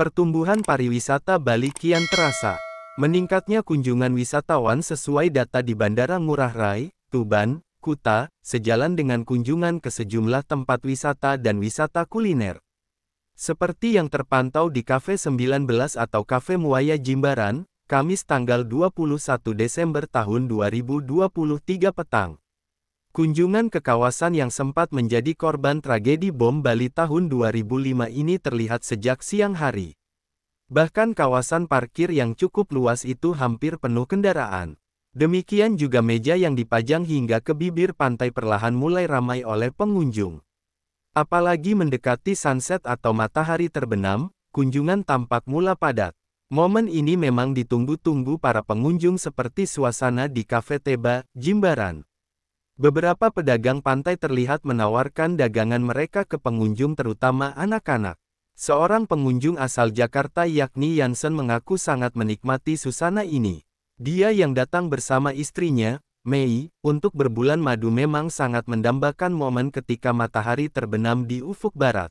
Pertumbuhan pariwisata Bali kian terasa. Meningkatnya kunjungan wisatawan sesuai data di Bandara Ngurah Rai, Tuban, Kuta, sejalan dengan kunjungan ke sejumlah tempat wisata dan wisata kuliner. Seperti yang terpantau di Cafe 19 atau Cafe Muaya Jimbaran, Kamis tanggal 21 Desember tahun 2023 petang. Kunjungan ke kawasan yang sempat menjadi korban tragedi bom Bali tahun 2005 ini terlihat sejak siang hari. Bahkan kawasan parkir yang cukup luas itu hampir penuh kendaraan. Demikian juga meja yang dipajang hingga ke bibir pantai perlahan mulai ramai oleh pengunjung. Apalagi mendekati sunset atau matahari terbenam, kunjungan tampak mula padat. Momen ini memang ditunggu-tunggu para pengunjung seperti suasana di Cafe Teba, Jimbaran. Beberapa pedagang pantai terlihat menawarkan dagangan mereka ke pengunjung terutama anak-anak. Seorang pengunjung asal Jakarta yakni Yansen mengaku sangat menikmati susana ini. Dia yang datang bersama istrinya, Mei, untuk berbulan madu memang sangat mendambakan momen ketika matahari terbenam di ufuk barat.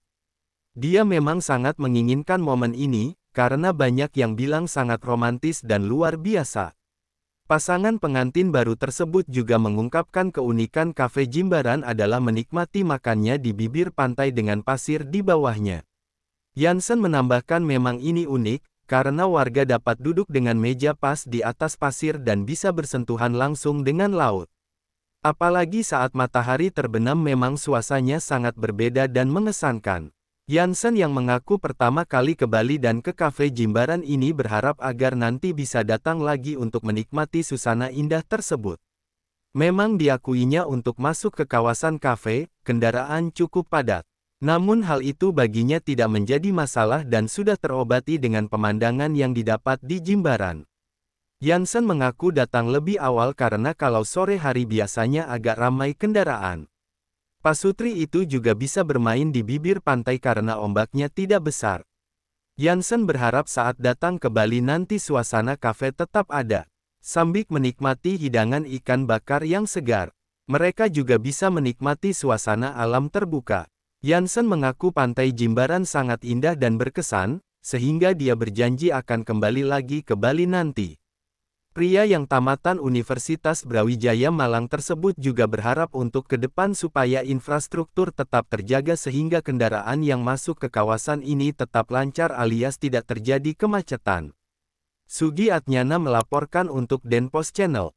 Dia memang sangat menginginkan momen ini, karena banyak yang bilang sangat romantis dan luar biasa. Pasangan pengantin baru tersebut juga mengungkapkan keunikan kafe Jimbaran adalah menikmati makannya di bibir pantai dengan pasir di bawahnya. Yansen menambahkan memang ini unik, karena warga dapat duduk dengan meja pas di atas pasir dan bisa bersentuhan langsung dengan laut. Apalagi saat matahari terbenam memang suasanya sangat berbeda dan mengesankan. Yansen yang mengaku pertama kali ke Bali dan ke kafe Jimbaran ini berharap agar nanti bisa datang lagi untuk menikmati susana indah tersebut. Memang diakuinya untuk masuk ke kawasan kafe, kendaraan cukup padat. Namun hal itu baginya tidak menjadi masalah dan sudah terobati dengan pemandangan yang didapat di Jimbaran. Yansen mengaku datang lebih awal karena kalau sore hari biasanya agak ramai kendaraan. Pasutri itu juga bisa bermain di bibir pantai karena ombaknya tidak besar. Yansen berharap saat datang ke Bali nanti suasana kafe tetap ada. Sambik menikmati hidangan ikan bakar yang segar. Mereka juga bisa menikmati suasana alam terbuka. Yansen mengaku pantai Jimbaran sangat indah dan berkesan, sehingga dia berjanji akan kembali lagi ke Bali nanti. Pria yang tamatan Universitas Brawijaya Malang tersebut juga berharap untuk ke depan supaya infrastruktur tetap terjaga sehingga kendaraan yang masuk ke kawasan ini tetap lancar alias tidak terjadi kemacetan. Sugi Atnyana melaporkan untuk Denpos Channel.